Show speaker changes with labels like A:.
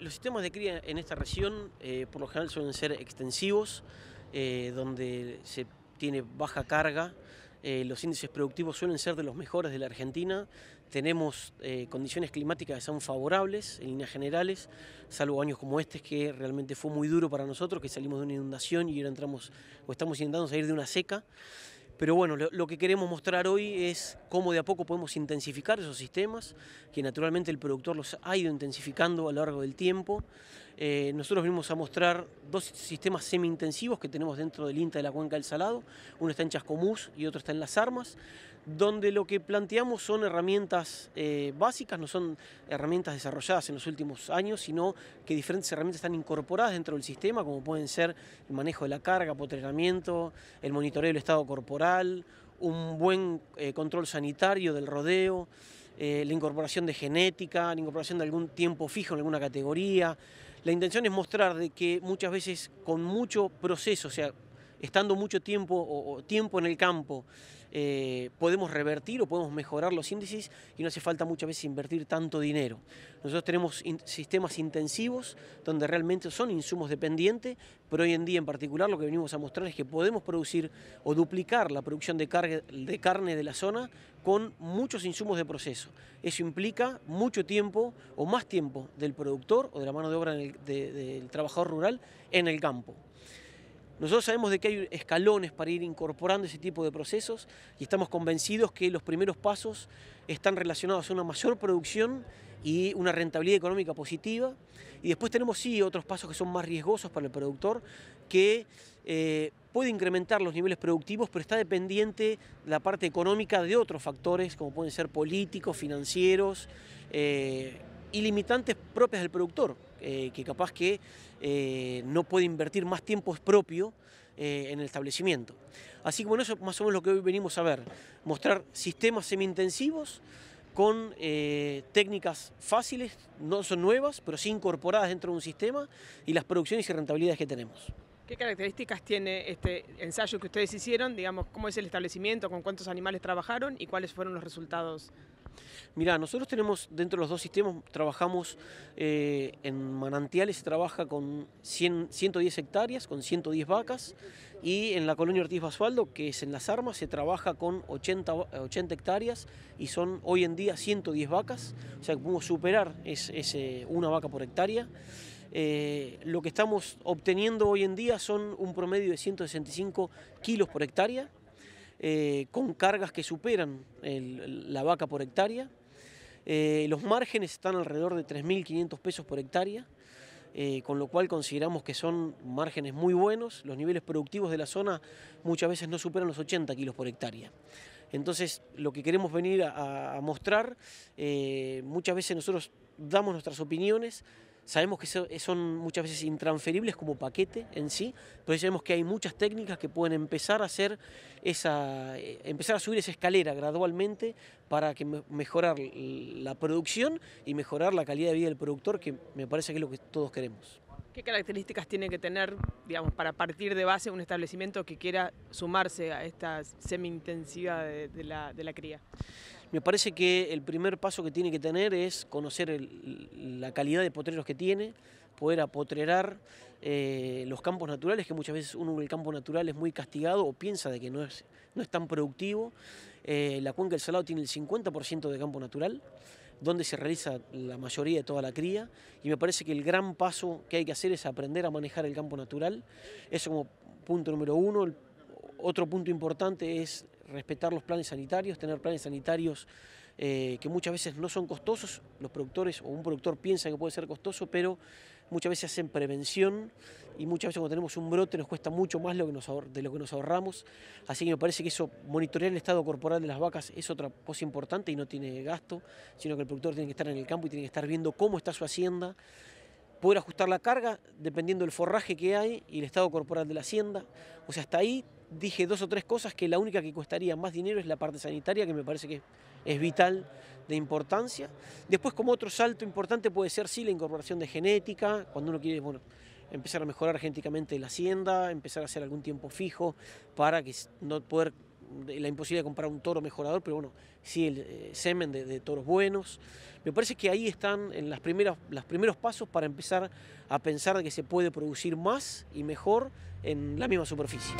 A: Los sistemas de cría en esta región eh, por lo general suelen ser extensivos, eh, donde se tiene baja carga. Eh, los índices productivos suelen ser de los mejores de la Argentina. Tenemos condiciones climáticas que son favorables en líneas generales, salvo años como este que realmente fue muy duro para nosotros, que salimos de una inundación y ahora entramos o estamos intentando salir de una seca. Pero bueno, lo, que queremos mostrar hoy es cómo de a poco podemos intensificar esos sistemas, que naturalmente el productor los ha ido intensificando a lo largo del tiempo. Eh, nosotros venimos a mostrar dos sistemas semi-intensivos que tenemos dentro del INTA de la Cuenca del Salado. Uno está en Chascomús y otro está en Las Armas, donde lo que planteamos son herramientas eh, básicas, no son herramientas desarrolladas en los últimos años, sino que diferentes herramientas están incorporadas dentro del sistema, como pueden ser el manejo de la carga, potrenamiento, el monitoreo del estado corporal, un buen eh, control sanitario del rodeo, la incorporación de genética, la incorporación de algún tiempo fijo en alguna categoría, la intención es mostrar de que muchas veces con mucho proceso, o sea, estando mucho tiempo o, tiempo en el campo, eh, podemos revertir o podemos mejorar los índices y no hace falta muchas veces invertir tanto dinero. Nosotros tenemos sistemas intensivos donde realmente son insumos dependientes, pero hoy en día en particular lo que venimos a mostrar es que podemos producir o duplicar la producción de carne de la zona con muchos insumos de proceso. Eso implica mucho tiempo o más tiempo del productor o de la mano de obra del trabajador rural en el campo. Nosotros sabemos de que hay escalones para ir incorporando ese tipo de procesos y estamos convencidos que los primeros pasos están relacionados a una mayor producción y una rentabilidad económica positiva. Y después tenemos sí otros pasos que son más riesgosos para el productor, que eh, puede incrementar los niveles productivos, pero está dependiente la parte económica de otros factores, como pueden ser políticos, financieros, eh, y limitantes propias del productor, eh, que capaz que no puede invertir más tiempo propio en el establecimiento. Así que bueno, eso es más o menos lo que hoy venimos a ver, mostrar sistemas semi-intensivos, con eh, técnicas fáciles, no son nuevas, pero sí incorporadas dentro de un sistema y las producciones y rentabilidades que tenemos.
B: ¿Qué características tiene este ensayo que ustedes hicieron? Digamos, ¿cómo es el establecimiento? ¿Con cuántos animales trabajaron? ¿Y cuáles fueron los resultados
A: Mira, nosotros tenemos dentro de los dos sistemas, trabajamos eh, en manantiales, se trabaja con 110 hectáreas, con 110 vacas, y en la colonia Ortiz Basfaldo, que es en Las Armas, se trabaja con 80, hectáreas y son hoy en día 110 vacas, o sea que podemos superar una vaca por hectárea. Eh, lo que estamos obteniendo hoy en día son un promedio de 165 kilos por hectárea, eh, con cargas que superan la vaca por hectárea. Eh, los márgenes están alrededor de 3.500 pesos por hectárea, eh, con lo cual consideramos que son márgenes muy buenos. Los niveles productivos de la zona muchas veces no superan los 80 kilos por hectárea. Entonces, lo que queremos venir a mostrar, muchas veces nosotros damos nuestras opiniones, Sabemos que eh, son muchas veces intransferibles como paquete en sí, pero sabemos que hay muchas técnicas que pueden empezar a hacer esa, eh, empezar a subir esa escalera gradualmente para que mejorar la producción y mejorar la calidad de vida del productor, que me parece que es lo que todos queremos.
B: ¿Qué características tiene que tener, digamos, para partir de base un establecimiento que quiera sumarse a esta semi-intensiva de la cría?
A: Me parece que el primer paso que tiene que tener es conocer la calidad de potreros que tiene, poder apotrerar eh, los campos naturales, que muchas veces uno el campo natural es muy castigado o piensa de que no es, no es tan productivo. Eh, la cuenca del Salado tiene el 50% de campo natural, donde se realiza la mayoría de toda la cría, y me parece que el gran paso que hay que hacer es aprender a manejar el campo natural. Eso como punto número uno. otro punto importante es respetar los planes sanitarios, tener planes sanitarios eh, que muchas veces no son costosos, los productores o un productor piensa que puede ser costoso, pero muchas veces hacen prevención y muchas veces cuando tenemos un brote nos cuesta mucho más lo que nos de lo que nos ahorramos, así que me parece que eso, monitorear el estado corporal de las vacas es otra cosa importante y no tiene gasto, sino que el productor tiene que estar en el campo y tiene que estar viendo cómo está su hacienda poder ajustar la carga dependiendo del forraje que hay y el estado corporal de la hacienda. O sea, hasta ahí dije dos o tres cosas que la única que costaría más dinero es la parte sanitaria, que me parece que es vital de importancia. Después, como otro salto importante puede ser, sí, la incorporación de genética, cuando uno quiere, empezar a mejorar genéticamente la hacienda, empezar a hacer algún tiempo fijo para que no poder la imposibilidad de comprar un toro mejorador, pero bueno, sí el eh, semen de, de, toros buenos. Me parece que ahí están en las primeras, los primeros pasos para empezar a pensar que se puede producir más y mejor en la misma superficie.